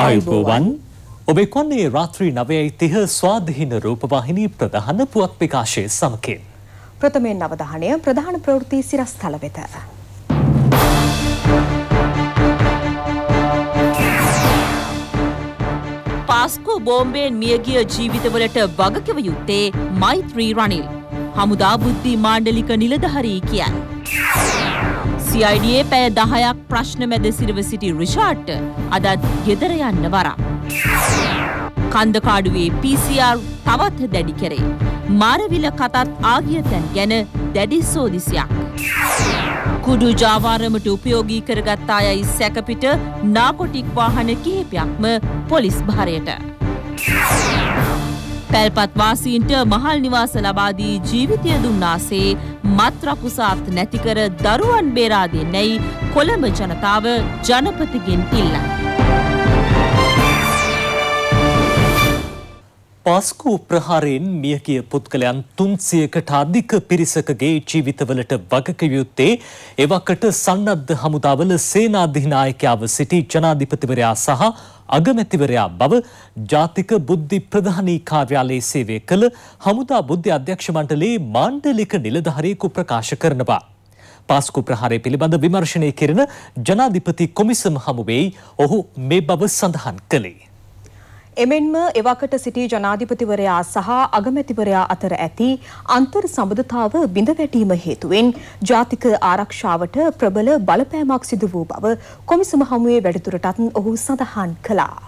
ආයුබෝවන් ඔබ කොන්නේ රාත්‍රී නවයයි තිහ ස්වාධහින රූපවාහිනී ප්‍රධාන පුවත් විකාශය සමකෙන්. ප්‍රථමයෙන් අවධානය ප්‍රධාන ප්‍රවෘති සිරස් තල වෙත. පාස්කෝ බෝම්බයෙන් මියගිය ජීවිතවලට වගකිව යුත්තේ මෛත්‍රී රනිල්. හමුදා බුද්ධි මාණ්ඩලික නිලධහරී කියන්. CIDයේ පැය 10ක් ප්‍රශ්න මැද සිරව සිටි රිෂාඩ්ට අදත් ගෙදර යන්න වරක්. කන්දකාඩුවේ PCR තවත් දැඩි කරේ. මාරවිල කතත් ආගිය තැන් ගැන දැඩි සෝදිසියක්. කුඩු ජාවාරමට උපයෝගී කරගත්තා යයි සැකපිට නාකොටික් වාහන කිහිපයක්ම පොලිස් භාරයට. පැල්පත්වාසීන්ට මහල් නිවාස ලබාදී ජීවිතය දුන්නාසේ මත්රකුසාත් නැතිකර දරුවන් බේරාදෙන්නැයි කොළඹ ජනතාව ජනපතිගෙන් ඉල්ලයි. පාස්කු ප්‍රහාරයෙන් මියගිය පුද්ගලයන් තුන්සියකට අධික පිරිසකගේ ජීවිතවලට වගකයුත්තේ එවකට සන්නද්ධ හමුදාවල සේනාධිනායකයාව සිටි ජනාධිපතිවරයා සහ අගමැතිවරයා බව ජාතික බුද්ධි ප්‍රධානී කාර්යාලයේ සේවය කළ හමුදා බුද්ධි අධ්‍යක්ෂ මණ්ඩලයේ මාණ්ඩලික නිලධාරියෙකු ප්‍රකාශ කරනවා. පාස්කු ප්‍රහාරය පිළිබඳ විමර්ශනය කෙරෙන ජනාධිපති කොමිසම හමුවෙයි ඔහු මේ බව සඳහන් කළේ. එමෙන්ම එවකට සිටි ජනාධිපතිවරයා සහ අගමැතිවරයා අතර ඇති අන්තර් සබඳතාව බිඳ වැටීම හේතුවෙන් ජාතික ආරක්ෂාවට ප්‍රබල බලපෑමක් සිදු වූ බව කොමිසම හමුවේ වැඩිදුරටත් ඔහු සඳහන් කළා.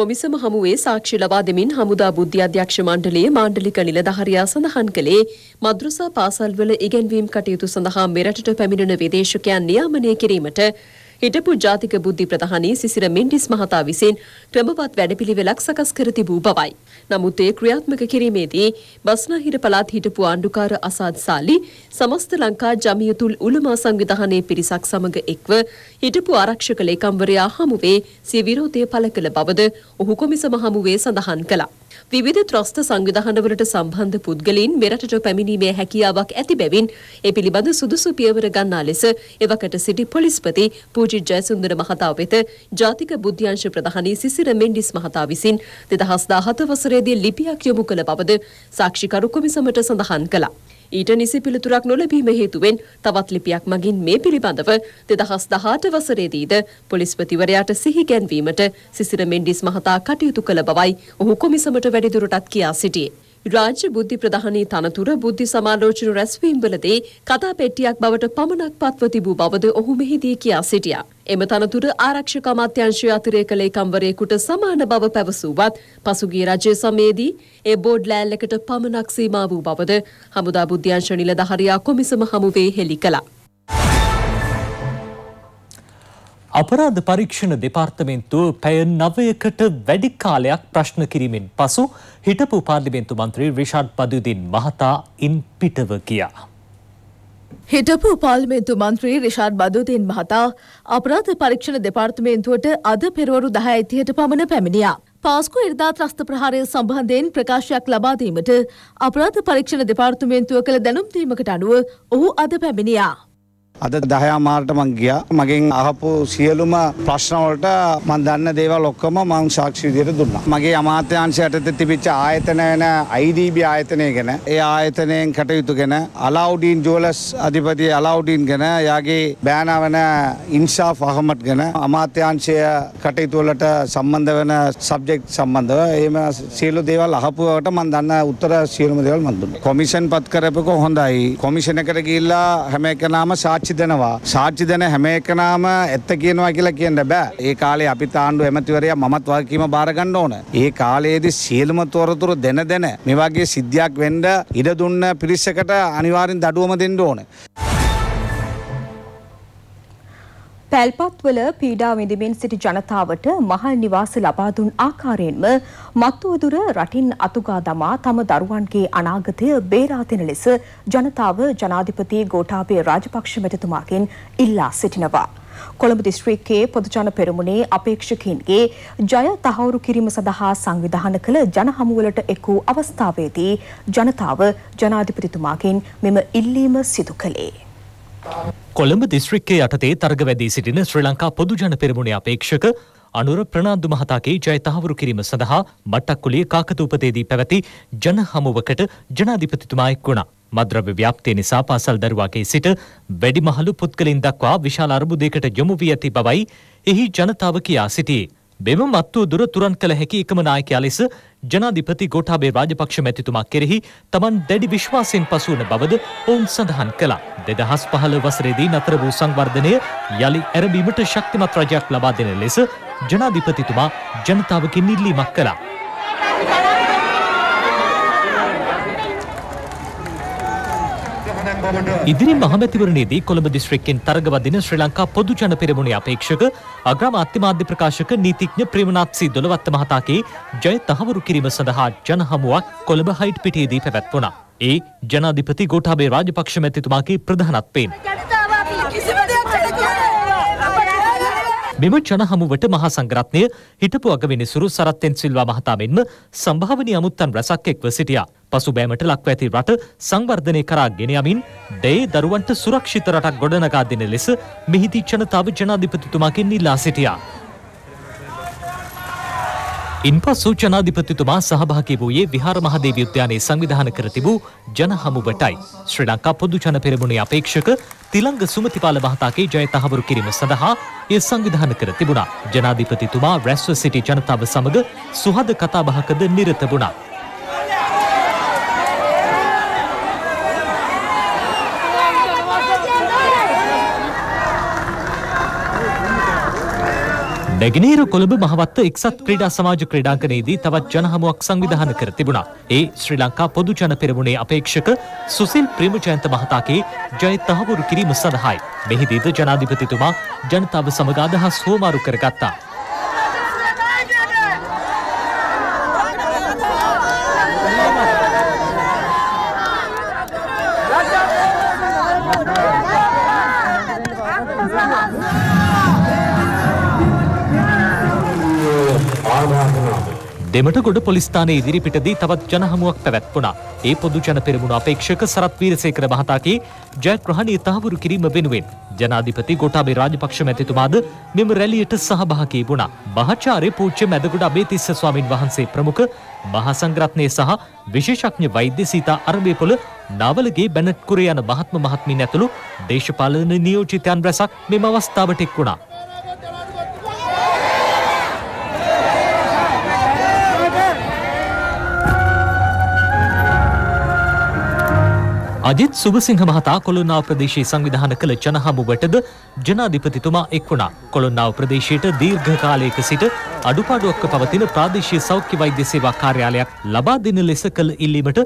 කොමිසම හමුවේ සාක්ෂි ලබා දෙමින් හමුදා බුද්ධි අධ්‍යක්ෂ මණ්ඩලයේ මාණ්ඩලික නිලධාරියා සඳහන් කළේ මද්‍රසා පාසල්වල ඉගෙන්වීම් කටයුතු සඳහා මෙරටට පැමිණෙන විදේශකයන් නියාමනය කිරීමට හිටපු ජාතික බුද්ධි ප්‍රධානී සිසිර මෙන්ඩිස් මහතා විසින් ක්‍රමවත් වැඩපිළිවෙලක් සකස් කර තිබූ බවයි. නමුත් ඒ ක්‍රියාත්මක කිරීමේදී බස්නාහිර පළාත් හිටපු ආණ්ඩුකාර අසාද් සාලි සමස්ත ලංකා ජමියතුල් උලමා සංවිධානයේ පිරිසක් සමග එක්ව හිටපු ආරක්ෂක ලේකම්වරයා හමුවේ සිය විරෝධය පළ කළ බවද ඔහු කොමිසම හමුවේ සඳහන් කළා. විවිධ ත්‍රස්ත සංවිධානවලට සම්බන්ධ පුද්ගලයින් මෙරටට පැමිණීමේ හැකියාවක් ඇති බැවින් ඒ පිළිබඳ සුදුසු පියවර ගන්නා ලෙස එවකට සිටි පොලිස්පති පූජි ජයසුන්දර මහතා වෙත ජාතික බුද්ධ්‍යංශ ප්‍රධානී සිසිර මෙන්ඩිස් මහතා විසින් 2017 වසරේදී ලිපියක් යොමු කළ බවද සාක්ෂිකරු කොමිසමට සඳහන් කළා. ඊට නිසි පිළිතුරක් නොලැබීම හේතුවෙන් තවත් ලිපියක් මගින් මේ පිළිබඳව 2018 වසරේදීද පොලිස්පතිවරයාට සිහි ගැන්වීමට සිසිර මෙන්ඩිස් මහතා කටයුතු කළ බවයි ඔහු කොමිසමට කිරීමට වැඩිදුරටත් කියා සිටියේ. රාජ්‍ය බුද්ධි ප්‍රධානී තනතුර බුද්ධි සමාලෝචන රැස්වීම්වලදී කතා පෙට්ටියක් බවට පමණක් පත්ව තිබූ බවද ඔහු මෙහිදී කියා සිටියා. එම තනතුර ආරක්ෂක අමාත්‍යංශය අතිරේක ලේකම්වරයෙකුට සමාන බව පැවසුවත් පසුගිය රජය සමයේදී ඒ බෝඩ් ලෑල්ලකට පමණක් සීමා වූ බවද හමුදා බුද්ධ්‍යංශ නිලධාරියා කොමිසම හමුවේ හෙළි කළා. අපරාධ පරීක්ෂණ දෙපාර්තමේන්තුව පැය නවයකට වැඩි කාලයක් ප්‍රශ්න කිරීමෙන් පසු හිටපු පාර්ලිමේන්තු මන්ත්‍රී රිෂාඩ් පදුදීන් මහතා ඉන් පිටව ගියා. හිටපු පාර්ලිමේන්තු මන්ත්‍රී රිෂාඩ් බදුදීන් මහතා අපරාධ පරීක්ෂණ දෙපාර්තමේන්තුවට අද පෙරවරු 10 30ට පමණ පැමිණියා. පාස්කු එරදා ත්‍රස්ත ප්‍රහාරය සම්බන්ධයෙන් ප්‍රකාශයක් ලබා දීමට අපරාධ පරීක්ෂණ දෙපාර්තමේන්තුව කළ දැනුම් දීමකට අනුව ඔහු අද පැමිණියා. අද දහයා මාර්ට මං ගියා මගෙන් අහපු සියලුම ප්‍රශ්නවලට මං දන්න දේවල් ඔක්කොම මං සාක්ෂි විදියට දුන්නා. මගේ අමාත්‍යාංශය යටතේ තිබිච්ච ආයතන වෙන IDB ආයතනය ගැන ඒ ආයතනයෙන් කටයුතු ගැන අලාඋඩීන් ජුවලස් අධිපති අලාඋඩීන් ගැන යාගේ බෑනා වෙන ඉන්සාෆ් අහමඩ් ගැන අමාත්‍යාංශය කටයුතු වලට සම්බන්ධ වෙන සබ්ජෙක්ට් සම්බන්ධව එහෙම සියලු දේවල් අහපුවට මං දන්න උත්තර සියලුම දේවල් මං දුන්නා. කොමිෂන් පත් කරපෙක හොඳයි. කොමිෂන් එකට ගිහිල්ලා හැම එකනම සාක්ෂි සාක්ෂි දෙනවා සාක්ෂි දෙන හැම එකනම ඇත්ත කියනවා කියලා කියන්න බෑ ඒ කාලේ අපි තාණ්ඩු ඇමතිවරයා මමත් වගකීම බාර ගන්න ඕන ඒ කාලයේදී සියලුම තොරතුරු දෙන දෙන මේ වගේ සිද්ධියක් වෙන්න ඉඩ දුන්න පිරිසකට අනිවාර්යෙන් දඩුවම දෙන්න ඕන පැල්පත්වල පීඩා විඳමින් සිටි ජනතාවට මහල් නිවාස ලබා දුන් ආකාරයෙන්ම මත්වදුර රටින් අතුගා දමා තම දරුවන්ගේ අනාගතය බේරා දෙන ලෙස ජනතාව ජනාධිපති ගෝඨාභය රාජපක්ෂ මැතිතුමාගෙන් ඉල්ලා සිටිනවා. කොළඹ දිස්ත්‍රික්කයේ පොදුජන පෙරමුණේ අපේක්ෂකයින්ගේ ජය තහවුරු කිරීම සඳහා සංවිධාන කළ ජනහමුවලට එක් වූ අවස්ථාවේදී ජනතාව ජනාධිපතිතුමාගෙන් මෙම ඉල්ලීම සිදු කළේ. කොළඹ දිස්ත්‍රික්කය යටතේ තරග වැදී සිටින ශ්‍රී ලංකා පොදුජන පෙරමුණේ අපේක්ෂක අනුර ප්‍රනාන්දු මහතාගේ ජයතහවුරු කිරීම සඳහා මට්ටක්කුලිය කාකතු උපතේදී පැවැති ජන හමුවකට ජනාධිපතිතුමායෙක් වුණා. මද්‍රව්‍ය ව්‍යාප්තිය නිසා පාසල් දරුවාගේ සිට වැඩිමහලු පුද්ගලින් දක්වා විශාල අර්බුදයකට යොමු වී ඇති බවයි එහි ජනතාව කියා සිටියේ. මෙම මත්තුව දුර තුරන් කළ හැකි එකම නායකයා ලෙස ජනාධිපති ගෝඨාභය රාජපක්ෂ මැතිතුමා කෙරෙහි තමන් දැඩි විශ්වාසයෙන් පසු වන බවද ඔවුන් සඳහන් කළා. දෙදහස් පහළ වසරේදී නතර වූ සංවර්ධනය යළි ඇරඹීමට ශක්තිමත් රජයක් ලබා දෙන ලෙස ජනාධිපතිතුමා ජනතාවකින් ඉල්ලීමක් කළා. ඉදිරි මහමැතිවරණයේදී කොළඹ දිස්ත්‍රික්කෙන් තරගවදින ශ්‍රී ලංකා පොදු ජන පෙරමුණේ අපේක්ෂක අග්‍රාමාත්‍ය මාධ්‍ය ප්‍රකාශක නීතිඥ ප්‍රේමනාත් සී දොළවත්ත මහතාගේ ජය තහවුරු කිරීම සඳහා ජනහමුවක් කොළඹ හයිට් පිටියේදී පැවැත්වුණා. ඒ ජනාධිපති ගෝඨාභය රාජපක්ෂ මැතිතුමාගේ ප්‍රධානත්වයෙන්. ජනතා මෙම ජනහමුවට මහා සංග්‍රත්නය හිටපු අගවිනිසුරු සරත්තෙන් සිල්වා මහතා මෙන්ම සම්භාවනී අමුත්තන් රැසක් එක්ව සිටියා. පසුබෑමට ලක්ව ඇති රට සංවර්ධනය කරා ගෙන යමින් ඩේ දරුවන්ට සුරක්ෂිත රටක් ගොඩනගා දෙන ලෙස මෙහිදී ජනතාව ජනාධිපතිතුමාගෙන් ඉල්ලා සිටියා. ඉන්පස් සූචනාධිපතිතුමා සහභාගී වූයේ විහාර මහදේව උද්‍යානයේ සංවිධාන කර තිබූ ජන හමුවටයි. ශ්‍රී ලංකා පොදු ජන පෙරමුණේ අපේක්ෂක තිලංග සුමතිපාල මහතාගේ ජය තහවුරු කිරීම සඳහා එය සංවිධාන කර තිබුණා. ජනාධිපතිතුමා රැස්ව සිටි ජනතාව සමග සුහද කතාබහකද නිරත වුණා. නැගිනීර කොළඹ මහවත්ත එක්සත් ක්‍රීඩා සමාජ ක්‍රීඩාංගණයේදී තවත් ජනහමුවක් සංවිධානය කර තිබුණා. ඒ ශ්‍රී ලංකා පොදු ජන පෙරමුණේ අපේක්ෂක සුසිල් ප්‍රේමජයන්ත මහතාගේ ජය තහවුරු කිරීම සඳහායි. මෙහිදීද ජනාධිපතිතුමා ජනතාව සමග අදහස් හුවමාරු කරගත්තා. දෙමටගොඩ පොලිස්ථානයේ ඉදිරිපිටදී තවත් ජනහමුවක් පැවැත්වුණා. ඒ පොදු ජන පෙරමුණ අපේක්ෂක සරත් වීරසේකර මහතාගේ ජයග්‍රහණය තහවුරු කිරීම වෙනුවෙන් ජනාධිපති ගොටාබේ රාජපක්ෂ මැතිතුමාද මෙම රැලියට සහභාගී වුණා. මහාචාර්ය පූජ්‍ය මැදගොඩ අබේතිස්ස ස්වාමින් වහන්සේ ප්‍රමුඛ මහා සංඝරත්නය සහ විශේෂඥ වෛද්‍ය සීතා අරබේපොළ නවලගේ බැනට් කුර යන මහත්ම මහත්මීන් ඇතුළු දේශපාලන නියෝජිතයන් රැසක් මෙම අවස්ථාවට එක් වුණා. අජිත් සුභසිංහ මහතා කොළොන්නාව ප්‍රදේශයේ සංවිධාන කළ ජනහමුවටද ජනාධිපතිතුමා එක් වුණා. කොළොන්නාව ප්‍රදේශයට දීර්ඝ කාලයක සිට අඩුපාඩුවක්ව පවතින ප්‍රාදේශීය සෞඛ්‍ය වෛද්‍ය සේවා කාර්යාලයක් ලබා දෙන ලෙස කළ ඉල්ලීමට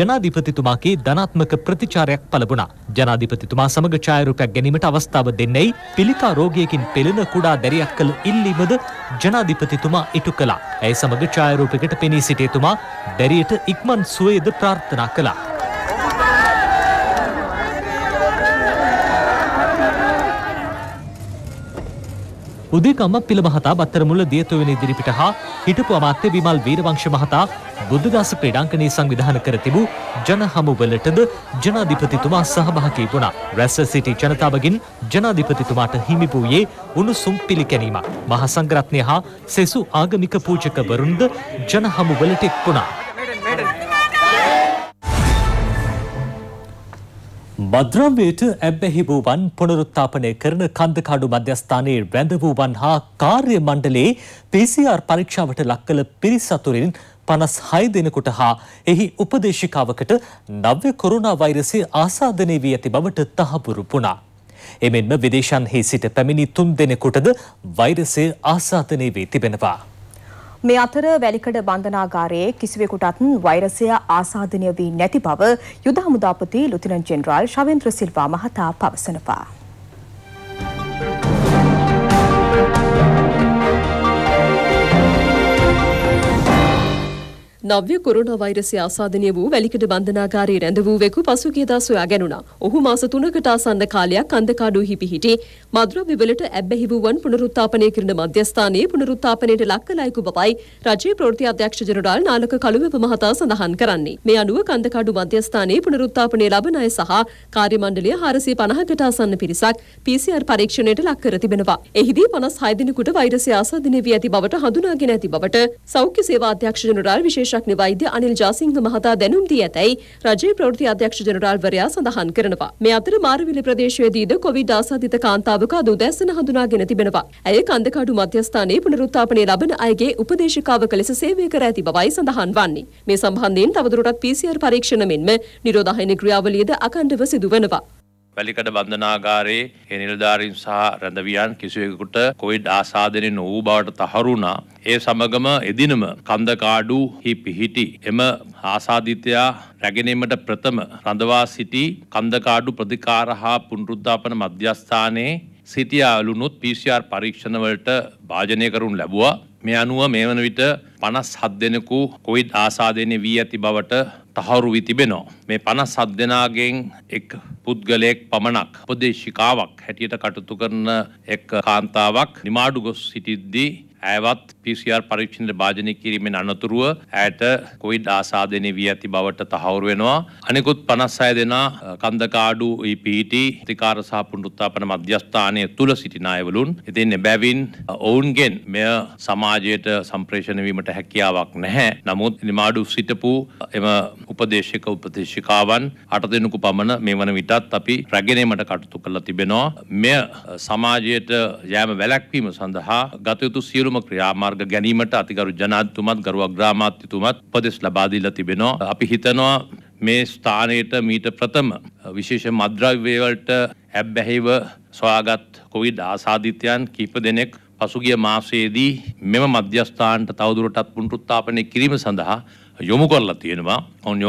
ජනාධිපතිතුමාගේ ධනාත්මක ප්‍රතිචාරයක් පළබුණා. ජනාධිපතිතුමා සමග ඡායාරූපයක් ගැනීමට අවස්ථාව දෙන්නේයි පිළිකා රෝගියකින් පෙළෙන කුඩා දැරියක් කළ ඉල්ලීමද ජනාධිපතිතුමා ඉටු කළා. ඇය සමග ඡායාරූපයකට පෙනී සිටියතුමා දැරියට ඉක්මන් සුවයද ප්‍රාර්ථනා කළා. උදේකම්ම පිළ මහතා බත්තරමුල්ල දියතුවෙන ඉදිරිපිට හා හිටපු අමාත්‍ය විමල් වීරවංශ මහතා බුද්ධදාස ක්‍රීඩාංගණයේ සංවිධාන කර තිබූ ජන හමුවලටද ජනාධිපතිතුමා සහභාගී වුණා. රැස්ව සිටි ජනතාවගෙන් ජනාධිපතිතුමාට හිමි වූයේ උණුසුම් පිළිගැනීමක්. මහා සංඝරත්නය හා සෙසු ආගමික පූජකවරුන්ද ජන හමුවලට එක් වුණා. මද්‍රව්‍යයට ඇබ්බැහි වූවන් පුනරුත්ථාපනය කරන කන්දකාඩු මධ්‍යස්ථානයේ වැඳ වූවන් හා කාර්ය මණ්ඩලයේ PCR පරීක්ෂාවට ලක් කළ පිරිස් අතුරින් 56 දෙනෙකුට හා එහි උපදේශිකාවකට නව්‍ය කොරෝනා වෛරසය ආසාදනය වී ඇති බවට තහවුරු වුණා. එමෙන්ම විදේශන්හි සිට පැමිණි තුන් දෙනෙකුටද වෛරසය ආසාදනය වී තිබෙනවා. මේ අතර වැලිකඩ බන්ධනාගාරයේ කිසිවෙකුටත් වෛරසය ආසාදනය වී නැති බව යුද හමුදාපති ලුතිනන් ජෙනරාල් ශවේන්ද්‍ර සිල්වා මහතා පවසනවා. නව්‍ය කොරෝනා වෛරසය ආසාදනය වූ වැලිකඩ බන්ධනාගාරයේ රැඳවූවෙකු පසුගියදා සොයා ගැනුණා. ඔහු මාස 3කට ආසන්න කාලයක් අන්දකාඩුවෙහි පිහිටි මද්‍රව්‍යවලට ඇබ්බැහි වූවන් පුනරුත්ථාපනය කිරීම මධ්‍යස්ථානයේ පුනරුත්ථාපනයට ලක් කළයිකු බවයි රජයේ ප්‍රවෘත්ති අධ්‍යක්ෂ ජෙනරාල් නාලක කළුවැව මහතා සඳහන් කරන්නේ. මේ අනුව කන්දකාඩු මධ්‍යස්ථානයේ පුනරුත්ථාපනය ලබන අය සහ කාර්ය මණ්ඩලය 450කට ආසන්න පිරිසක් PCR පරීක්ෂණයට ලක් කර තිබෙනවා. එහිදී 56 දිනකට වෛරසය ආසාදනය වී ඇති බවට හඳුනාගෙන ඇති බවට සෞඛ්‍ය සේවා අධ්‍යක්ෂ ජෙනරාල් විශේෂ විශේෂඥ වෛද්‍ය අනිල් ජාසිංහ මහතා දැනුම් දී ඇතැයි රජයේ ප්‍රවෘත්ති අධ්‍යක්ෂ ජනරාල්වරයා සඳහන් කරනවා. මේ අතර මාරවිල ප්‍රදේශයේදීද කොවිඩ් ආසාදිත කාන්තාවක අද උදැසන හඳුනාගෙන තිබෙනවා. ඇය කන්දකාඩු මධ්‍යස්ථානයේ පුනරුත්ථාපනය ලබන අයගේ උපදේශකාවක ලෙස සේවය කර ඇති බවයි සඳහන් වන්නේ. මේ සම්බන්ධයෙන් තවදුරටත් PCR පරීක්ෂණ මෙන්ම නිරෝධායන ක්‍රියාවලියද අඛණ්ඩව සිදු වෙනවා. වැලිකඩ බන්ධනාගාරයේ ඒ නිලධාරීන් සහ රැඳවියන් කිසිවෙකුට කොවිඩ් ආසාදනය නොවූ බවට තහරුණා. ඒ සමගම එදිනම කන්දකාඩු හි පිහිටි එම ආසාධිතයා රැගෙනීමට ප්‍රථම රඳවා සිටි කන්දකාඩු ප්‍රතිකාර හා පුනරුද්ධාපන මධ්‍යස්ථානයේ සිටියාලුනුත් PCR පරීක්ෂණවලට භාජනය කරුන් ලැබුවා. මේ අනුව මේ වන විට 57 දෙනෙකු කොවිඩ් ආසාදනය වී ඇති බවට තහවුරු වී තිබෙනවා. මේ 57 දෙනාගෙන් එක් පුද්ගලයෙක් පමණක් උපදේශිකාවක් හැටියට කටයුතු කරන එක් කාන්තාවක් නිමාඩු ගොස් සිටිද්දී ඇයවත් PCR පරීක්ෂණයට භාජනය කිරීමෙන් අනතුරුව ඇයට කොයිඩ් ආසාදනය වී ඇති බවට තහවුරු වෙනවා. අනෙකුත් 56 දෙනා කන්දකාඩු EPT ප්‍රතිකාර සහ පුනරුත්ථාපන මධ්‍යස්ථානය තුල සිටින අයවලුන්. ඉතින් එබැවින් ඔවුන්ගෙන් මෙය සමාජයට සම්ප්‍රේෂණය වීමට හැකියාවක් නැහැ. නමුත් නිමාඩු සිටපු එම උපදේශක උපදේශිකාවන් අට දෙනෙකු පමණ මේ වන විටත් අපි රැගෙනීමට කටයුතු කරලා තිබෙනවා. මෙය සමාජයට යෑම වැළැක්වීම සඳහා ගත යුතු සියලුම ක්‍රියාමාර්ග මාර්ග ගැනීමට අතිගරු ජනාධිපතිතුමත් ගරුව ග්‍රාමාත්‍යතුමත් උපදෙස් ලබා දීලා තිබෙනවා. අපි හිතනවා මේ ස්ථානයට මීට ප්‍රථම විශේෂ මද්‍රව්‍ය වලට ඇබ්බැහිව සොයාගත් කොවිඩ් ආසාදිතයන් කීප දෙනෙක් පසුගිය මාසයේදී මෙම මධ්‍යස්ථානට තවදුරටත් පුනරුත්ථාපනය කිරීම සඳහා යොමු කරලා තියෙනවා. ඔවුන්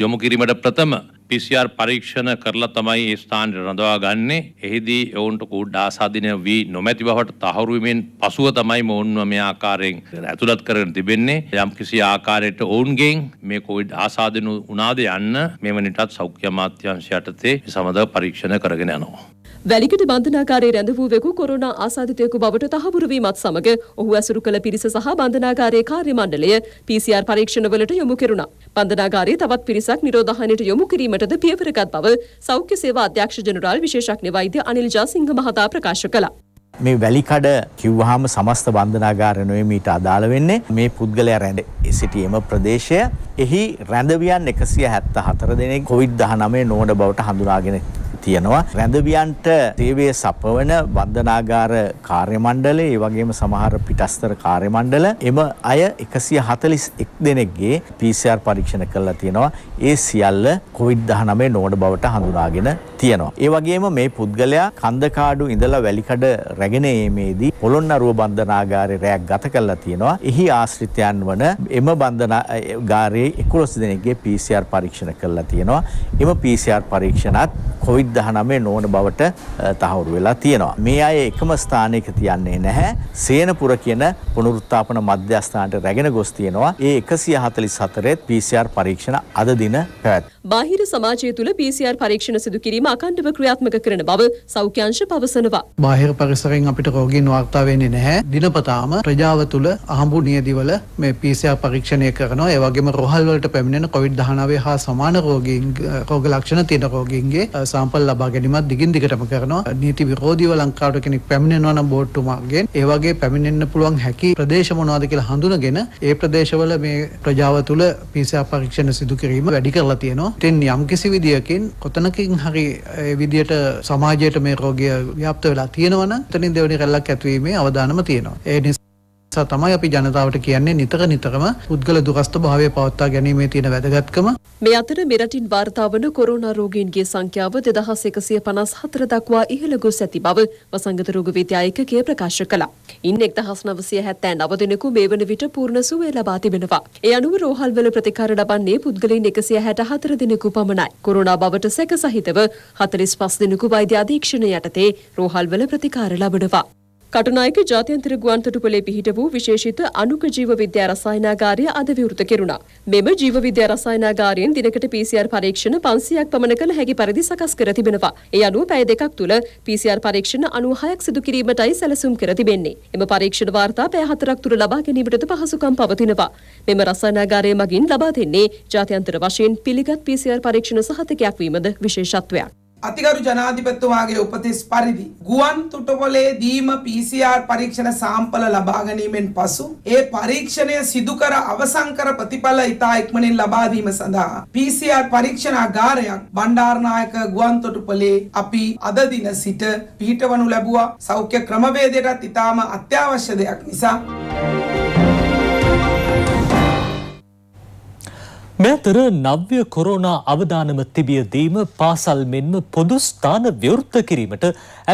යොමු කිරීමට ප්‍රථම පිසිR පරීක්ෂණ කරලා තමයි ඒ ස්ථානයට රඳවා ගන්නේ. එහිදී ඔවුන්ට කුඩා ආසාදින වී නොමැති බවට තහවුරුවීමෙන් පසුව තමයි මොවුන්ව මේ ආකාරයෙන් ඇතුළත් කරගෙන තිබෙන්නේ. යම්කිසි ආකාරයකට ඔවුන්ගෙන් මේ කොවිඩ් ආසාදිනු උනාද යන්න මෙවැනිටත් සෞඛ්‍ය අමාත්‍යාංශය යටතේ සමග පරීක්ෂණ කරගෙන යනවා. වැලිකඩ බන්ධනාකාරයේ රැඳ වූවෙකු කොරෝනා ආසාධිතයෙකු බවට තහවුරු වීමත් සමග ඔහු ඇසුරු කළ පිරිස සහ බන්ධනාකාරයේ කාර්ය මණ්ඩලය PCR පරීක්ෂණවලට යොමු කෙරුණා. බන්ධනාකාරයේ තවත් පිරිසක් නිරෝධාහනයට යොමු කිරීමට ගැනීමටද පියවරගත් බව සෞඛ්‍ය සේවා අධ්‍යක්ෂ ජනරාල් විශේෂඥ වෛද්‍ය අනිල් ජාසිංහ මහතා ප්‍රකාශ කළා. මේ වැලිකඩ කිව්වහම සමස්ත බන්ධනාගාර නොවේ මීට අදාළ වෙන්නේ මේ පුද්ගලයා රැඳ සිටියම ප්‍රදේශය එහි රැඳවියන් 174 දෙනෙක් කොවිඩ් 19 නෝඩ බවට හඳුනාගෙන තියෙනවා. රැඳවියන්ට සේවය සපවන බන්ධනාගාර කාර්යමණ්ඩලය ඒ වගේම සමහර පිටස්තර කාර්යමණ්ඩල එම අය 141 දෙනෙක්ගේ PCR පරීක්ෂණ කරලා තියෙනවා. ඒ සියල්ල COVID-19 නෝඩ බවට හඳුනාගෙන තියෙනවා. ඒ වගේම මේ පුද්ගලයා කන්දකාඩු ඉඳලා වැලිකඩ රැගෙන ඒමේදී පොළොන්නරුව බන්ධනාගාරේ රැයක් ගත කරලා තියෙනවා. එහි ආශ්‍රිතයන් වන එම බන්ධනාගාරයේ 11 දෙනෙක්ගේ PCR පරීක්ෂණ කරලා තියෙනවා. එම PCR පරීක්ෂණත් COVID 2019 නොවන බවට තහවුරු වෙලා තියෙනවා. මේ අය එකම ස්ථානයක තියන්නේ නැහැ. සේනපුර කියන පුනරුත්ථාපන මධ්‍යස්ථානට රැගෙන ගොස් තියෙනවා. ඒ 144ත් PCR පරීක්ෂණ අද දින පැවැත් බාහිර සමාජය තුළ PCR පරීක්ෂණ සිදු කිරීම අකණ්ඩව ක්‍රියාත්මක කරන බව සෞඛ්‍යංශ පවසනවා. බාහිර පරිසරයෙන් අපිට රෝගීන් වාර්තා වෙන්නේ නැහැ. දිනපතාම ප්‍රජාව තුළ අහඹු නියදිවල මේ PCR පරීක්ෂණය කරනවා. ඒ වගේම රෝහල් වලට පැමිණෙන COVID-19 හා සමාන රෝගීන් රෝග ලක්ෂණ තියෙන රෝගීන්ගේ සාම්පල් ලබා ගැනීමත් දිගින් දිගටම කරනවා. නීති විරෝධීව ලංකාවට කෙනෙක් පැමිණෙනවා නම් බෝට්ටු මාර්ගයෙන් ඒ වගේ පැමිණෙන්න පුළුවන් හැකි ප්‍රදේශ මොනවාද කියලා හඳුනගෙන ඒ ප්‍රදේශවල මේ ප්‍රජාව තුළ PCR පරීක්ෂණ සිදු කිරීම වැඩි කරලා තියෙනවා. තියෙනවා. ඉතින් යම් කිසි විදියකින් කොතනකින් හරි ඒ විදියට සමාජයට මේ රෝගය ව්‍යාප්ත වෙලා තියෙනවා නම් එතනින් දෙවෙනි රැල්ලක් ඇතිවීමේ අවදානම තියෙනවා. ඒ නිසා සා තමයි අපි ජනතාවට කියන්නේ නිතර නිතරම පුද්ගල දුරස්ථ භාවය පවත්වා ගැනීමේ තියෙන වැදගත්කම. මේ අතර මෙරටින් වාර්තා වන කොරෝනා රෝගීන්ගේ සංඛ්‍යාව 2154 දක්වා ඉහළ ගොස් ඇති බව වසංගත රෝග විද්‍යායකකය ප්‍රකාශ කළා. ඉන් 1979 දිනකු මේ වන විට පූර්ණ සුවය ලබා තිබෙනවා. ඒ අනුව රෝහල්වල ප්‍රතිකාර ලබන්නේ පුද්ගලයන් 164 දිනකු පමණයි. කොරෝනා බවට සැක සහිතව 45 දිනකු වෛද්‍ය අධීක්ෂණ යටතේ රෝහල්වල ප්‍රතිකාර ලබනවා. කටුනායක ජාත්‍යන්තර ගුවන්තොටුපලේ පිහිට වූ විශේෂිත අනුක ජීව විද්‍යා රසායනාගාරය අද විවෘත කෙරුණා. මෙම ජීව විද්‍යා රසායනාගාරයෙන් දිනකට PCR පරීක්ෂණ 500ක් පමණ කළ හැකි පරිදි සකස් කර තිබෙනවා. ඒ අනුව පැය දෙකක් තුළ PCR පරීක්ෂණ 96ක් සිදු කිරීමටයි සැලසුම් කර තිබෙන්නේ. එම පරීක්ෂණ වාර්තා පැය 4ක් තුළ ලබා ගැනීමටද පහසුකම් පවතිනවා. මෙම රසායනාගාරය මගින් ලබා දෙන්නේ ජාත්‍යන්තර වශයෙන් පිළිගත් PCR පරීක්ෂණ සහතිකයක් වීමද විශේෂත්වයක්. අතිගරු ජනාධිපතිතුමාගේ උපතිස් පරිදි ගුවන් තුටකොලේ දීම PCR පරීක්ෂණ සාම්පල ලබා ගැනීමෙන් පසු ඒ පරීක්ෂණය සිදු කර අවසන් කර ප්‍රතිඵල ඉතා ඉක්මනින් ලබා දීම සඳහා PCR පරීක්ෂණාගාරයක් බණ්ඩාරනායක ගුවන් තොටුපළේ අපි අද දින සිට පිහිටවනු ලැබුවා සෞඛ්‍ය ක්‍රමවේදයටත් ඉතාම අත්‍යවශ්‍ය දෙයක් නිසා Thank you මෙතර නව්‍ය කොරෝනා අවදානම තිබියදීම පාසල් මෙන්ම පොදු ස්ථාන විවෘත කිරීමට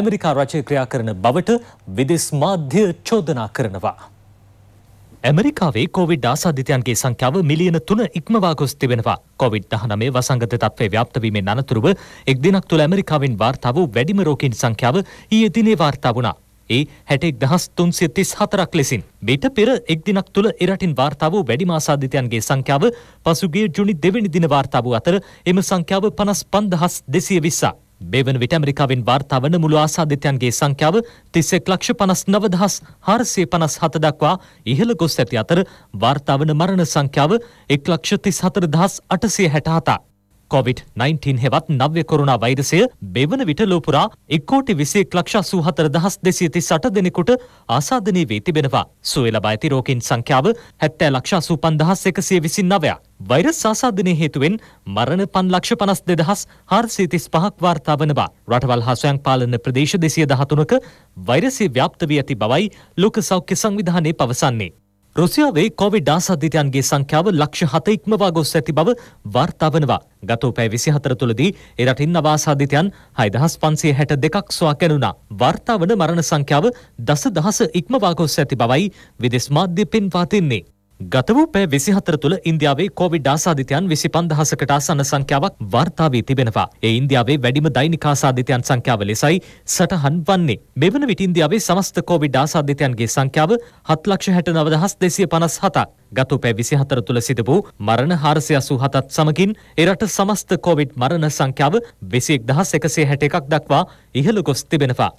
ඇමරිකා රජය ක්‍රියා කරන බවට විදෙස් මාධ්‍ය චෝදනා කරනවා. ඇමරිකාවේ කොවිඩ් ආසාධිතයන්ගේ සංඛ්‍යාව මිලියන තුන ඉක්මවා ගොස් තිබෙනවා. කොවිඩ් 19 වසංගත තත්ත්වයේ ව්‍යාප්ත වීමෙන් අනතුරුව එක් දිනක් තුළ ඇමරිකාවෙන් වාර්තා වූ වැඩිම රෝගීන් සංඛ්‍යාව ඊයේ දිනේ වාර්තා වුණා. ඒ හැටෙක් දහස් තුන්සිය තිස් හතරක් ලෙසින්. මීට පෙර එක් දිනක් තුළ එරටින් වාර්තා වූ වැඩිම ආසාධිතයන්ගේ සංඛ්‍යාව පසුගිය ජුනි දෙවැනි දින වාර්තා වූ අතර එම සංඛ්‍යාව පනස් පන්දහස් දෙසිය විස්සා. බෙවන විට ඇමරිකාවෙන් වාර්තා වන මුළු ආසාධිතයන්ගේ සංඛ්‍යාව තිස්සෙක් ලක්ෂ පනස් නවදහස් හාරසය පනස් හත දක්වා ඉහළ ගොස් ඇති අතර වාර්තා වන මරණ සංඛ්‍යාව එක් ලක්ෂ තිස් හතර දහස් අටසය හැටහතා. කොවිD-19 හෙවත් නව්‍ය කොරුණා වෛරසය බෙවන විට ලෝපුරා එක්කෝටි විසියෙක් ලක්ෂ සූහතර දහස් දෙසිය තිස් අට දෙනෙකුට ආසාධනී වී තිබෙනවා. සුව ලබා ඇති රෝගීන් සංඛ්‍යාව හැත්තෑ ලක්ෂ සූපන් දහස් එකසිය විසින් නවයක්. වෛරස් ආසාධනය හේතුවෙන් මරණ පන් ලක්ෂ පනස් දෙදහස් හාරසිතිස් පහක් වාර්තා වනවා. රටවල් හා ස්වයං පාලන ප්‍රදේශ දෙසිය දහතුනක වෛරසය ව්‍යාප්ත වී ඇති බවයි ලෝක සෞඛ්‍ය සංවිධානය පවසන්නේ. රුසියාවේ කොවිඩ් ආසාධිතයන්ගේ සංඛ්‍යාව ලක්ෂ හත ඉක්මවා ගොස් ඇති බව වාර්තා වනවා. ගතෝ පැය 24 තුලදී ඒ රටින් නව ආසාධිතයන් 6562ක් සොයාකැණුණා. වාර්තා වන මරණ සංඛ්‍යාව දසදහස ඉක්මවා ගොස් ඇති බවයි විදේශ මාධ්‍ය පෙන්වා තින්නේ. ගත වූ පැය 24 තුළ ඉන්දියාවේ කොවිඩ් ආසාදිතයන් 25000කට ආසන්න සංඛ්‍යාවක් වාර්තා වී තිබෙනවා. ඒ ඉන්දියාවේ වැඩිම දෛනික ආසාදිතයන් සංඛ්‍යාව ලෙසයි සටහන් වන්නේ. මෙවන විට ඉන්දියාවේ සමස්ත කොවිඩ් ආසාදිතයන්ගේ සංඛ්‍යාව 769257ක්. ගත වූ පැය 24 තුළ සිදු වූ මරණ 487ත් සමගින් එරට සමස්ත කොවිඩ් මරණ සංඛ්‍යාව 21161ක් දක්වා ඉහළ ගොස් තිබෙනවා.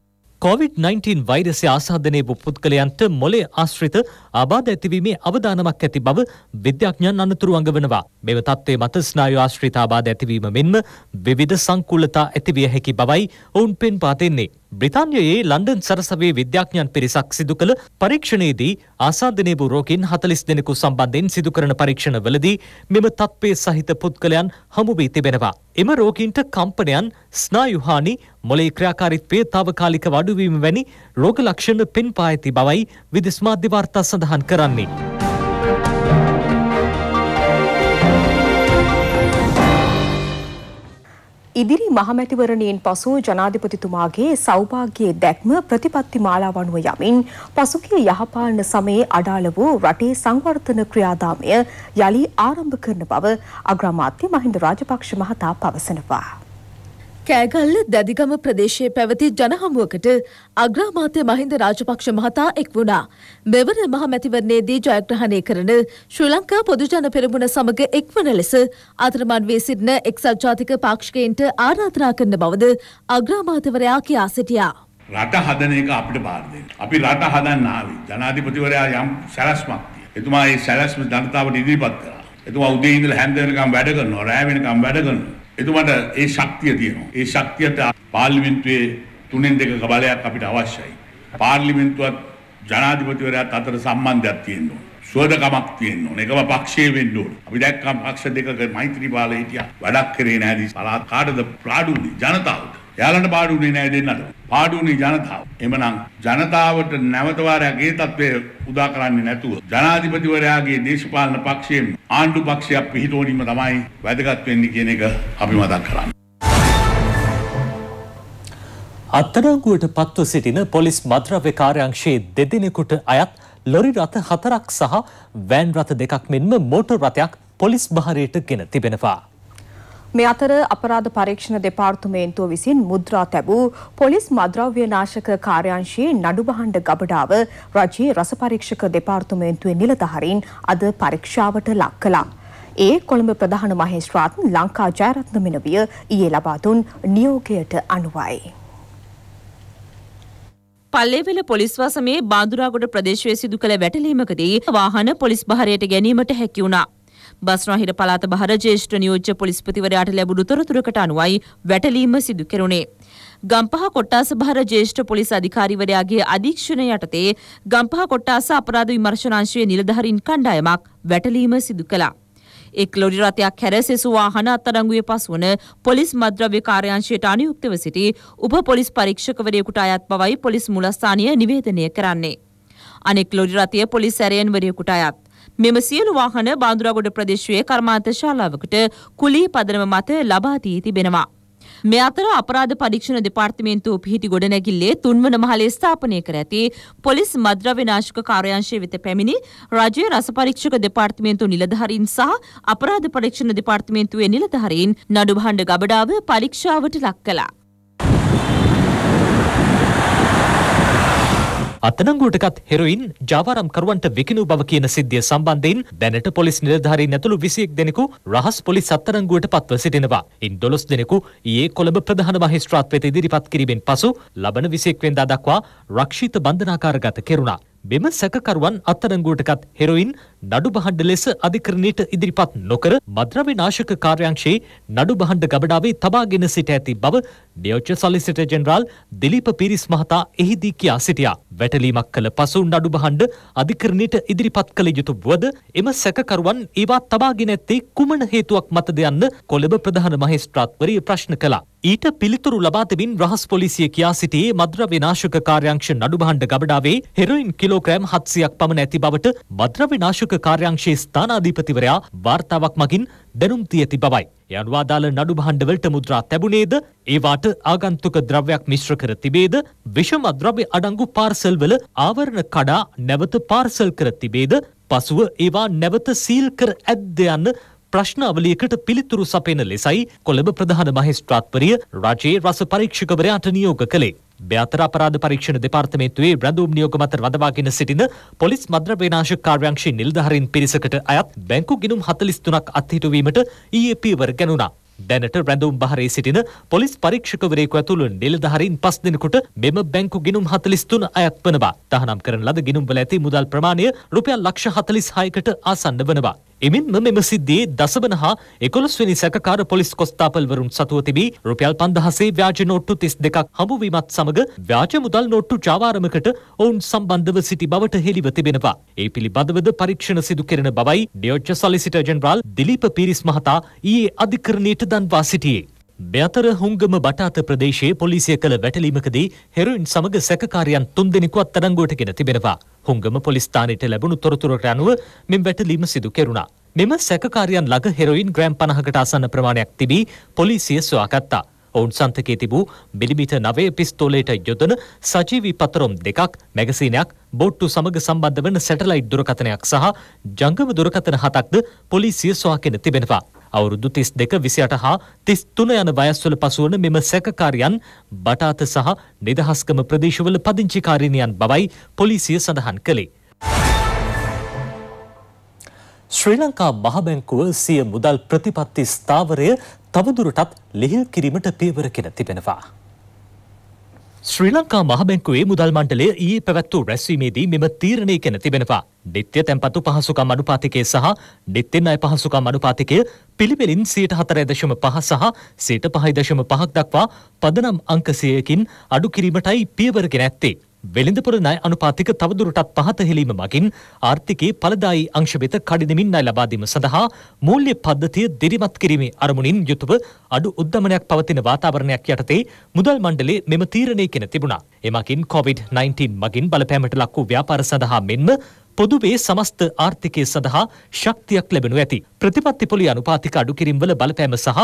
කොවිD-19 වෛරසය ආසාධනය වූ පුද්ගලයන්ට මොලේ ආශ්‍රිත ආබාධ ඇතිවීමේ අවදානමක් ඇති බව විද්‍යාඥයන් අනතුරු අඟවනවා. මෙම තත්ත්වය මත ස්නායු ආශ්‍රිත ආබාධ ඇතිවීම මෙන්ම විවිධ සංකූලතා ඇතිවිය හැකි බවයි ඔවුන් පෙන්වා දෙන්නේ. බ්‍රිතාන්යයේ ලන්ඩන් සරසවේ විද්‍යාඥයන් පිරිසක් සිදු කළ පරීක්ෂණයේදී ආසාධනය වූ රෝගීන් හතලිස් දෙනෙකු සම්බන්ධයෙන් සිදුකරන පරීක්ෂණවලදී මෙම තත්ත්වය සහිත පුද්ගලයන් හමුවී තිබෙනවා. එම රෝගීන්ට කම්පනයන් ස්නායුහානි මොලේ ක්‍රියාකාරිත්වය තාවකාලික වඩුවීම වැනි රෝග ලක්ෂණ පෙන්පා ඇති බවයි විදෙස් මාධ්‍ය වාර්තා සඳහන් කරන්නේ. ඉදිරි මහමැතිවරණයෙන් පසු ජනාධිපතිතුමාගේ සෞභාග්‍යයේ දැක්ම ප්‍රතිපත්ති මාලාව අනුව යමින් පසුගිය යහපාලන සමයේ අඩාල වූ රටේ සංවර්ධන ක්‍රියාදාමය යලි ආරම්භ කරන බව අග්‍රාමාත්‍ය මහින්ද රාජපක්ෂ මහතා පවසනවා. කෑගල්ල දැදිගම ප්‍රදේශයේ පැවති ජනහමුවකට අග්‍රාමාත්‍ය මහින්ද රාජපක්ෂ මහතා එක් වුණා. මෙවර මහමැතිවරණයේදී ජයග්‍රහණය කරන ශ්‍රී ලංකා පොදුජන පෙරමුණ සමග එක්වන ලෙස අතරමන් වී සිටින එක්සත් ජාතික පාක්ෂිකයන්ට ආරාධනා කරන බවද අග්‍රාමාත්‍යවරයා කියා සිටියා. රට හදන එක අපිට බාර දෙන්න. අපි රට හදන්න ආවේ ජනාධිපතිවරයා යම් සැලැස්මක් තියෙනවා. එතුමා ඒ සැලැස්ම ජනතාවට ඉදිරිපත් කරා. එතුමා උදේ ඉඳලා හැන්ද වෙනකම් වැඩ කරනවා, රෑ වෙනකම් වැඩ කරනවා. එතුමට ඒ ශක්තිය තියෙනවා. ඒ ශක්තියට පාර්ලිමේන්තුවේ තුනෙන් දෙක බලයක් අපිට අවශ්‍යයි. පාර්ලිමේන්තුවත් ජනාධිපතිවරයාත් අතර සම්බන්ධයක් තියෙන්න ඕන. සුවදකමක් තියෙන්න ඕන. එකම පක්ෂයේ වෙන්න ඕන. අපි දැක්කම් පක්ෂ දෙකක මෛත්‍රී පාලේ හිටියා. වැඩක් කරේ නැහැදී පළාත් කාටද ප්‍රාඩු වුණේ? ජනතාවට. එයාලට පාඩු වුණේ නෑ දෙන්නට. පාඩු වුණේ ජනතාව. එමනම් ජනතාවට නැවත වාරයක් ඒ తත්වය උදා කරන්නේ නැතුව ජනාධිපතිවරයාගේ දේශපාලන පක්ෂයෙන් ආණ්ඩු පක්ෂයක් පිහිටෝනීම තමයි වැදගත් වෙන්නේ කියන එක අපි මතක් කරන්නේ. අත්අඩංගුවට පත්ව සිටින පොලිස් මද්‍රව්‍ය කාර්යංශයේ දෙදෙනෙකුට අයත් ලොරි රථ හතරක් සහ වෑන් රථ දෙකක් මෙන්ම මෝටර් රථයක් පොලිස් භාරයට ගෙන තිබෙනවා. මේ අතර අපරාධ පරීක්ෂණ දෙපාර්තමේන්තුව විසින් මුද්‍රා තැබූ පොලිස් මද්‍රව්‍ය නාශක කාර්යාංශයේ නඩු භාණ්ඩ ගබඩාව රජයේ රස පරීක්ෂක දෙපාර්තමේන්තුවේ නිලධාරීන් අද පරීක්ෂාවට ලක් කළා. ඒ කොළඹ ප්‍රධාන මහේස්ත්‍රාත් ලංකා ජයරත්න මෙනවිය ඊයේ ලබා දුන් නියෝගයට අනුවයි. පල්ලේවෙල පොලිස් වසමේ බාඳුරාගොඩ ප්‍රදේශයේ සිදු කළ වැටලීමකදී වාහන පොලිස් භාරයට ගැනීමට හැකි වුණා. බස්නාහිර පළාත බහර ජ්‍යෙෂ්ඨ නියෝජ්‍ය පොලිස්පතිවරයාට ලැබුණු තොරතුරකට අනුවයි වැටලීම සිදු කෙරුණේ. ගම්පහ කොට්ටාස භාර ජේෂ්ඨ පොලිස් අධිකාරිවරයාගේ අධීක්ෂණය යටතේ ගම්පහ කොට්ටාස අපරාධ විමර්ශනාංශයේ නිලධාරීන් කණ්ඩායමක් වැටලීම සිදු කළා. එක් ලොරි රථයක් හැර සෙසු වාහන අත්අඩංගුවේ පසුවන පොලිස් මද්‍රව්‍ය කාර්යාංශයට අනුයුක්තව සිටි උප පොලිස් පරීක්ෂකවරයෙකුට අයත් බවයි පොලිස් මුලස්ථානීය නිවේදනය කරන්නේ. අනෙක් ලොරි රථය පොලිස් සැරයන්වරයෙකුට අයත්. මෙම සියලු වාහන බාඳුරාගොඩ ප්‍රදේශයේ කර්මාන්ත ශාලාවකට කුලී පදනම මත ලබා දී තිබෙනවා. මේ අතර අපරාධ පරීක්ෂණ දෙපාර්තමේන්තුව පිහිටි ගොඩනැගිල්ලේ තුන්වන මහලේ ස්ථාපනය කර ඇති පොලිස් මද්‍රව්‍ය නාශක කාර්යාංශය වෙත පැමිණි රජයේ රස පරීක්ෂක දෙපාර්තමේන්තුව නිලධාරීන් සහ අපරාධ පරීක්ෂණ දෙපාර්තමේන්තුවේ නිලධාරීන් නඩු භාණ්ඩ ගබඩාව පරීක්ෂාවට ලක් කළා. අත්අඩංගුවටකත් හෙරොයින් ජාවාරම්කරුවන්ට විකිණු බව කියන සිද්ධිය සම්බන්ධයෙන් දැනට පොලිස් නිලධාරීන් ඇතුළු විසියෙක් දෙනෙකු රහස් පොලිස් අත්අඩංගුවට පත්ව සිටිනවා. ඉන් දොළොස් දෙනෙකු ඊයේ කොළඹ ප්‍රධාන මහේස්ත්‍රාත් වෙත ඉදිරිපත් කිරීමෙන් පසු ලබන 21 වෙනිදා දක්වා රක්ෂිත බන්ධනාකාරගත කෙරුණා. බෙම සැකකරුවන් අත්තරංගුවටකත් හෙරොයින් නඩු බහණ්ඩ ලෙස අධිකරණයට ඉදිරිපත් නොකර මද්‍රව්‍ය නාශක කාර්යාංශයේ නඩු බහණ්ඩ ගබඩාවේ තබාගෙන සිට ඇති බව ඩියෝච්ච සොලිසිටර් ජෙනරාල් දිලීප පිරිස් මහතා එහිදී කියා සිටියා. වැටලීමක් කළ පසු නඩු බහණ්ඩ අධිකරණයට ඉදිරිපත් කළ යුතු වුවද එම සැකකරුවන් ඒවා තබාගෙන ඇත්තේ කුමන හේතුවක් මතද යන්න කොළඹ ප්‍රධාන මහේස්ත්‍රාත්වරිය ප්‍රශ්න කළා. ඊට පිළිතුරු ලබා තිබින් රහස් පොලිසිය කියා සිටියේ මද්‍රව්‍ය නාශක කාර්යාංශ නඩු භාණ්ඩ ගබඩාවේ හෙරොයින් කිලෝග්‍රෑම් 700ක් පමණ ඇති බවට මද්‍රව්‍ය නාශක කාර්යාංශයේ ස්ථානාධිපතිවරයා වාර්තාවක් මගින් දැනුම් දී ඇති බවයි. ඒ අනුව අදාළ නඩු භාණ්ඩවලට මුද්‍රා තිබුණේද? ඒවාට ආගන්තුක ද්‍රව්‍යයක් මිශ්‍ර කර තිබේද? විෂම ද්‍රව්‍ය අඩංගු පාර්සල්වල ආවරණ කඩා නැවත පාර්සල් කර තිබේද? පසුව ඒවා නැවත සීල් කර ඇද්ද යන්න ප්‍රශ්නාවලියකට පිළිතුරු සපයන ලෙසයි කොළඹ ප්‍රධාන මහේස්ත්‍රාත්වරිය රජයේ රස පරීක්ෂකවරයාට නියෝග කළේ. බ්‍යාතර අපරාධ පරීක්ෂණ දෙපාර්තමේන්තුවේ රැඳවුම් නියෝග මත වදවාගෙන සිටින පොලිස් මද්‍රව්‍යනාශක කාර්යාංශයේ නිලධාරීන් පිරිසකට අයත් බැංකු ගිණුම් 43ක් අත්හිටුවීමට ඊයේ පියවර ගැනුණා. දැනට රැඳවුම් බහරේ සිටින පොලිස් පරීක්ෂකවරයෙකු ඇතුළු නිලධාරීන් පස් දෙනෙකුට මෙම බැංකු ගිණුම් 43 අයත් වනවා. තහනම් කරන ලද ගිණුම්වල ඇති මුදල් ප්‍රමාණය රුපියල් ලක්ෂ 46කට ආසන්න වනවා. එමෙන්ම මෙම සිද්ධියේ දසවන හා එකොළොස්වැනි සැකකාර පොලිස් කොස්තාපල්වරුන් සතුව තිබී රුපියල් පන්දහසේ ව්‍යාජ නොට්ටු තිස් දෙකක් හමුවීමත් සමඟ ව්‍යාජ මුදල් නොට්ටු ජාවාරමකට ඔවුන් සම්බන්ධව සිටි බවට හෙළිව තිබෙනවා. ඒ පිළිබඳවද පරීක්ෂණ සිදු කෙරෙන බවයි ඩියෝච්ච සොලිසිටර් ජෙනරාල් දිලීප පිරිස් මහතා ඊයේ අධිකරණයට දන්වා සිටියේ. බැතර හුංගම බටාත ප්‍රදේශයේ පොලිසිය කළ වැටලීමකදී හෙරුයින් සමග සැකකාරයන් තුන්දෙනෙකු අත්අඩංගුවට ගෙන තිබෙනවා. හුංගම පොලිස් ස්ථානයට ලැබුණු තොරතුරට අනුව මෙම වැටලීම සිදු කෙරුණා. මෙම සැකකාරයන් ළඟ හෙරොයින් ග්‍රෑම් 50කට ආසන්න ප්‍රමාණයක් තිබී පොලිසිය සොයාගත්තා. ඔවුන් සන්තකයේ තිබූ මිලිමීටර් 9 පිස්තෝලයට යොදන සජීවී පතරොම් දෙකක්, මැගසීනයක්, බෝට්ටු සමග සම්බන්ධ වන සැටලයිට් දුරකථනයක් සහ ජංගම දුරකථන හතක්ද පොලිසිය සොයාගෙන තිබෙනවා. අවුරුදු 32 28 හා 33 යන වයස්වල පසුවන මෙම සැකකාරයන් බටාත සහ නිදහස්කම ප්‍රදේශවල පදිංචිකාරිනියන් බවයි පොලිසිය සඳහන් කළේ. ශ්‍රී ලංකා මහබැංකුව සිය මුදල් ප්‍රතිපත්ති ස්ථාවරය තවදුරටත් ලිහිල් කිරීමට පියවර කෙන තිබෙනවා. ශ්‍රී ලංකා මහබැංකුවේ මුදල් මණ්ඩලය ඊයේ පැවැත්වූ රැස්වීමේදී මෙම තීරණය ගැන තිබෙනවා. නිත්‍ය තැන්පතු පහසුකම් අනුපාතිකය සහ නිත්‍ය ණය පහසුකම් අනුපාතිකය පිළිවෙලින් 104.5 සහ 105.5ක් දක්වා පදනම් අංක 100කින් අඩු කිරීමටයි පියවර ගෙන ඇත්තේ. වෙළඳපොර ණය අනුපාතික තවදුරටත් පහත හෙළීම මගින් ආර්ථිකයේ ඵලදායී අංශ වෙත කඩිනමින් ණය ලබා දීම සඳහා මූල්‍ය පද්ධතිය දිරිමත් කිරීමේ අරමුණින් යුතුව අඩු උද්දමනයක් පවතින වාතාවරණයක් යටතේ මුදල් මණ්ඩලයේ මෙම තීරණය ගෙන තිබුණා. එමගින් COVID-19 මගින් බලපෑමට ලක් වූ ව්‍යාපාර සඳහා මෙන්ම පොදුවේ සමස්ත ආර්ථිකය සඳහා ශක්තියක් ලැබෙනු ඇති. ප්‍රතිපත්ති පොලි අනුපාතික අඩුකිරීම්වල බලපෑම සහ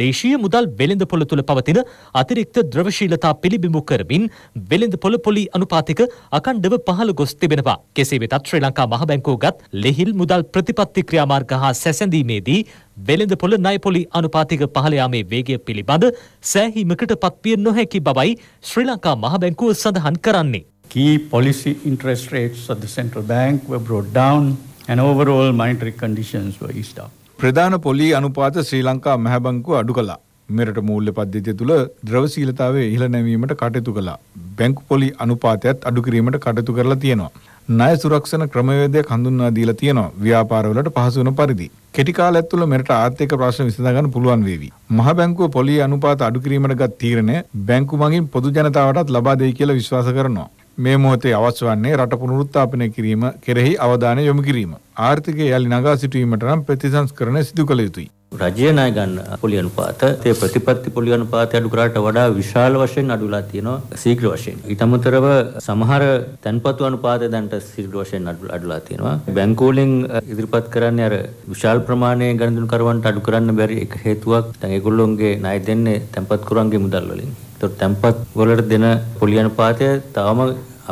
දේශීය මුදල් වෙළඳ පොළ තුළ පවතින අතිරික්ත ද්‍රවශීලතා පිළිබිඹු කරමින් වෙළඳ පොළ පොලි අනුපාතික අකණ්ඩව පහළ ගොස් තිබෙනවා. කෙසේ වෙතත් ශ්‍රී ලංකා මහබැංකුව ගත් ලෙහිල් මුදල් ප්‍රතිපත්ති ක්‍රියාමාර්ග හා සැසඳීමේදී වෙළඳ පොළ නයපොලි අනුපාතික පහළයාමේ වේගය පිළිබඳ සෑහීමකට පත්විය නොහැකි බවයි ශ්‍රී ලංකා මහබැංකුව සඳහන් කරන්නේ. Key policy interest rates of the central bank were brought down and overall monetary conditions were eased up. ප්‍රධාන පොලි අනුපාත ශ්‍රී ලංකා මැහැබංකුව අඩු කළා. මෙරට මූල්‍ය පද්ධතිය තුළ ද්‍රවශීලතාවයේ ඉහළ නැවීමට කටයුතු කළා. බැංකු පොලි අනුපාතයත් අඩු කිරීමට කටයුතු කරලා තියෙනවා. ණය සුරක්ෂණ ක්‍රමවේදයක් හඳුන්වා දීලා තියෙනවා ව්‍යාපාරවලට පහසු වෙන පරිදි. කෙටි කාලයක් තුළ මෙරට ආර්ථික ප්‍රශ්න විසඳගන්න පුළුවන් වේවි. මහ බැංකුව පොලිය අනුපාත අඩු කිරීමට ගත් තීරණය බැංකු මගින් පොදු ජනතාවටත් ලබා දෙයි කියලා විශ්වාස කරනවා. මේ මොහොතේ අවශ්‍ය වන්නේ රට පුනරුත්ථාපනය කිරීම කෙරෙහි අවධානය යොමු කිරීම. ආර්ථිකය යලි නගා සිටීමට නම් ප්‍රතිසංස්කරණ සිදු කළ යුතුයි. රජය ණය ගන්න පොලි අනුපාත තේ ප්‍රතිපත්ති පොලි අනුපාතය අඩු කරාට වඩා විශාල වශයෙන් අඩුලා තියෙනවා ශීඝ්‍ර වශයෙන්. ඊටමතරව සමහර තැන්පතු අනුපාතය දැන්ට ශීඝ්‍ර වශයෙන් අඩුලා තියෙනවා. බැංකු වලින් ඉදිරිපත් කරන්නේ අර විශාල ප්‍රමාණයේ ගණදුණු කරවන්ට අඩු කරන්න බැරි එක හේතුවක්. දැන් ඒගොල්ලොන්ගේ ණය දෙන්නේ තැන්පත් කරුවන්ගේ මුදල් වලින්. ඒතකොට තැම්පත් වලට දෙන පොලි අනුපාතය තවම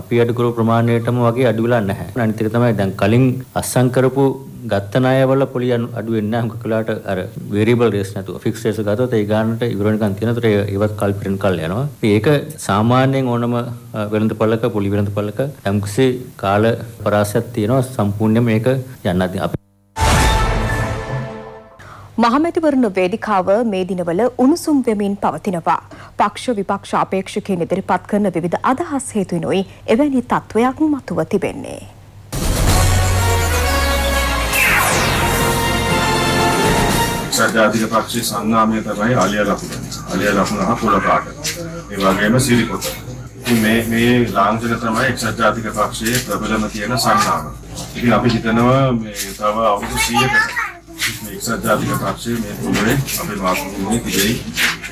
අපි අඩු කරපු ප්‍රමාණයටම වගේ අඩු වෙලා නැහැ. අනිත් එක තමයි දැන් කලින් අස්සම් කරපු ගත්ත ණය වල පොලි අඩු වෙන්නේ නැහැ. මොකද කලාට අර වේරියබල් රේස් නැතුව ෆික්ස් රේස් ගත්තොත් ඒ ගානට ඉවර වෙනකන් තියෙනතර ඒවත් කල්පිරෙන් කල් යනවා. මේක සාමාන්‍යයෙන් ඕනම වෙළඳ පළක පොලි වෙළඳ පළක යම්කිසි කාල පරාසයක් තියෙනවා සම්පූර්ණයෙන් මේක යන්න අපි මහමැතිවරණ වේදිකාව මේ දිනවල උණුසුම් වෙමින් පවතිනවා. පක්ෂ විපක්ෂ අපේක්ෂකයන් ඉදිරිපත් කරන විවිධ අදහස් හේතුවෙනුයි එවැනි තත්වයක් මතුව තිබෙන්නේ. සජාතික පක්ෂයේ සංගාමය තමයි අලිය ලකුණ. අලිය ලකුණ හකුල පාට. ඒ වගේම සිරිකොත. මේ මේ ලාංඡන තමයි එක්සත් ජාතික පක්ෂයේ ප්‍රබලම තියෙන සංගාම. ඉතින් අපි හිතනවා මේ තව අවුරුදු 100කට ශ්‍රද්ධාධික පක්ෂය මේ පොළොවේ අපේ වාසභූමිය තිබෙයි.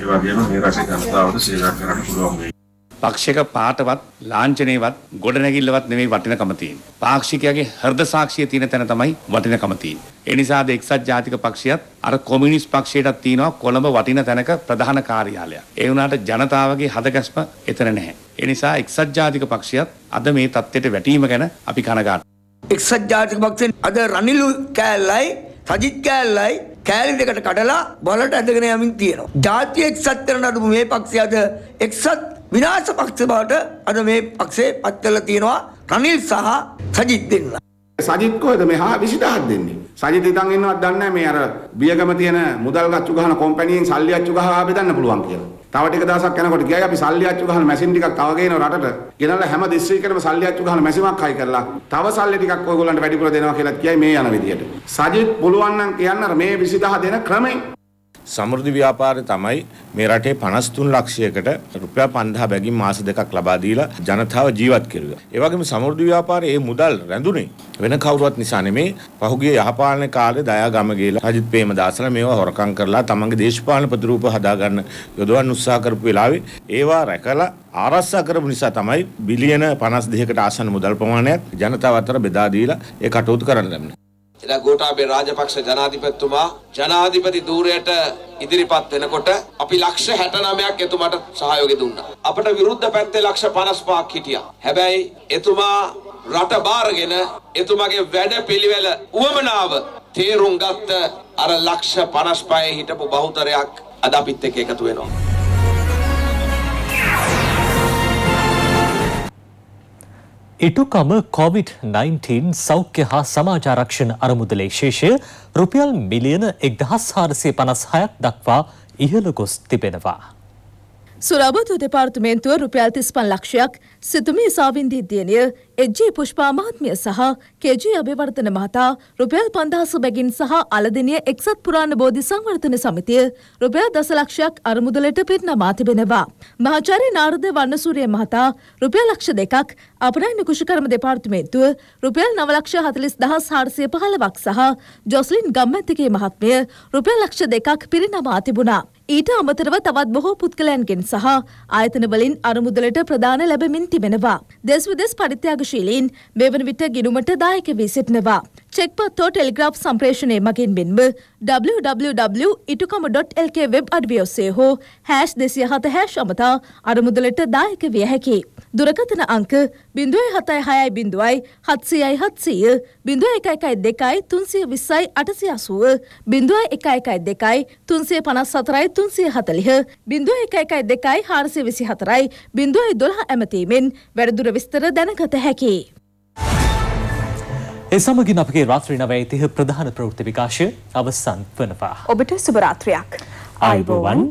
ඒ වගේම මේ රටේ ජනතාවට සේවයක් කරන්න පුළුවන් වෙයි. පාක්ෂික පාටවත් ලාංඡනේවත් ගොඩනැගිල්ලවත් නෙමෙයි වටිනකම තියෙන්නේ. පාක්ෂිකයාගේ හෘද සාක්ෂිය තියෙන තැන තමයි වටිනකම තියෙන්නේ. ඒ නිසාද එක්සත් ජාතික පක්ෂයත් අර කොමියුනිස්ට් පක්ෂයටත් තියෙනවා කොළඹ වටින තැනක ප්‍රධාන කාර්යාලයක්. ඒ වුණාට ජනතාවගේ හදගැස්ම එතන නැහැ. ඒ නිසා එක්සත් ජාතික පක්ෂයත් අද මේ தත්ත්වයට වැටීම ගැන අපි කනගාටුයි. එක්සත් ජාතික පක්ෂයෙන් අද රනිලු කෑල්ලයි සජිත් කෑල්ලයි කෑලි දෙකට කඩලා බලට ඇදගෙන යමින් තියෙනවා. ජාතිය එක්සත් කරන අඩු මේ පක්ෂය අද එක්සත් විනාශ පක්ෂ බවට අද මේ පක්ෂේ පත් කරලා තියෙනවා රනිල් සහ සජිත් දෙන්නා. සජිත් කොහෙද මේ 20000ක් දෙන්නේ? සජිත් ඉතින් එන්නවත් දන්නේ මේ අර බියගම තියෙන මුදල් ගච්චු ගහන කම්පැනියෙන් සල්ලි අච්චු ගහලා ආපෙදන්න පුළුවන් කියලා. තව ටික දවසක් යනකොට ගියායි අපි සල්ලි අච්චු ගහන මැෂින් ටිකක් තව ගේන රටට. ගෙනල්ලා හැම දිස්ත්‍රික්කෙටම සල්ලි අච්චු ගහන මැෂිමක් හයි කරලා තව සල්ලි ටිකක් ඔයගොල්ලන්ට වැඩිපුර දෙනවා කියලා කියයි මේ යන විදියට. සජිත් පුළුවන් නම් කියන්න අර මේ 20000 දෙන ක්‍රමෙන් සමෘද්ධි ව්‍යාපාරය තමයි මේ රටේ 53 ලක්ෂයකට රුපියල් 5000 බැගින් මාස දෙකක් ලබා දීලා ජනතාව ජීවත් කෙරුවා. ඒ වගේම සමෘද්ධි ව්‍යාපාරයේ මේ මුදල් රැඳුනේ වෙන කවුරුවත් නිසා නෙමේ. පහුගිය යහපාලන කාලේ දයා ගම ගිහලා අජිත් ප්‍රේමදාසලා මේවා හොරකම් කරලා තමන්ගේ දේශපාලන ප්‍රතිරූප හදාගන්න යොදවන්න උත්සාහ කරපු වෙලාවේ ඒවා රැකලා ආරක්ෂා කරපු නිසා තමයි බිලියන 52කට ආසන්න මුදල් ප්‍රමාණයක් ජනතාව අතර බෙදා දීලා ඒ කටයුතු කරන්න ලැබුණේ. එදා ගෝඨාභය රාජපක්ෂ ජනාධිපතිතුමා ජනාධිපති ධූරයට ඉදිරිපත් වෙනකොට අපි ලක්ෂ 69ක් එතුමාට සහයෝගය දුන්නා. අපට විරුද්ධ පැත්තේ ලක්ෂ 55ක් හිටියා. හැබැයි එතුමා රට බාරගෙන එතුමාගේ වැඩපිළිවෙල උවමනාව තේරුම් ගත්ත අර ලක්ෂ 55 හිටපු බහුතරයක් අද අපිත් එක්ක එකතු වෙනවා. ඉටුකම කොවිD-19 සෞඛ්‍ය හා සමාජාරක්ෂණ අරමුදලේ ශේෂය රුපියල් මිලියන එක්දහස් හාරසිය පනස් හයක් දක්වා ඉහළ ගොස් තිබෙනවා. සුරාබතු දෙපාර්තුමේන්තුව රුපියල් තිස්පන් ලක්ෂයක් සිතුමේ සාවින්දිීද්‍යනය එජ්ජී පුෂ්පා මහත්මිය සහ කෙජී අභිවර්තන මහතා රුපියල් පන්දහස බැගින් සහ අලදිනිය එක්සත් පුරාණ බෝධි සංවර්ධන සමිතිය රුපියල් දසලක්ෂයක් අරමුදලට පෙන්නවා තිබෙනවා. මහාචාර්ය නාරද වන්නසූරිය මහතා රුපියල් ලක්ෂ දෙකක් අපරාධ කුෂකර්ම දෙපාර්තමේන්තුව රුපියල් නවලක්ෂ හතලිස් දහස් හාරසිය පහළවක් සහ ජොස්ලින් ගම්මැතිගේ මහත්මිය රුපියල් ලක්ෂ දෙකක් පිරිනමා තිබුණා. ඊට අමතරව තවත් බොහෝ පුද්ගලයන්ගෙන් සහ ආයතනවලින් අරමුදලට ප්‍රදාන ලැබමින් තිබෙනවා. දෙස් විදෙස් පරිත්‍යාග ශීලීන් මෙවන විට ගිණුමට දායක වී සිටිනවා. ಚೆಕ್ಪತ್ರ ಟೆಲಿಗ್ರಾಫ್ ಸಂಪ್ರೇಷಣೆ ಮಗಿನ್ මෙන්ම www.ඉටුකම.lk වෙබ් අඩවියෝසේ හෝ හැෂ් දෙසිය හත හැෂ් අමතා අරමුදලට දායක විය හැකි. දුරකථන අංක බිඳුවයි හතයි හයයි බිඳුවයි හත්සියයි හත්සීය බිඳුව එකයිකයි දෙකයි තුන්සිය විස්සයි අටසිය අසුව බිඳුවයි එකයිකයි දෙකයි තුන්සේ පනස් සතරයි තුන්සිය හතලිහ බිඳුව එකයිකයි දෙකයි හාරසිය විසි හතරයි බිඳුවයි දොළහ ඇමතීමෙන් වැඩදුර විස්තර දැනගත හැකි. ඒ සමගින් අපගේ රාත්‍රී නවයේ තිහ ප්‍රධාන ප්‍රවෘත්ති විකාශය අවසන් වනවා. ඔබට සුබ රාත්‍රියක්. ආයුබෝවන්.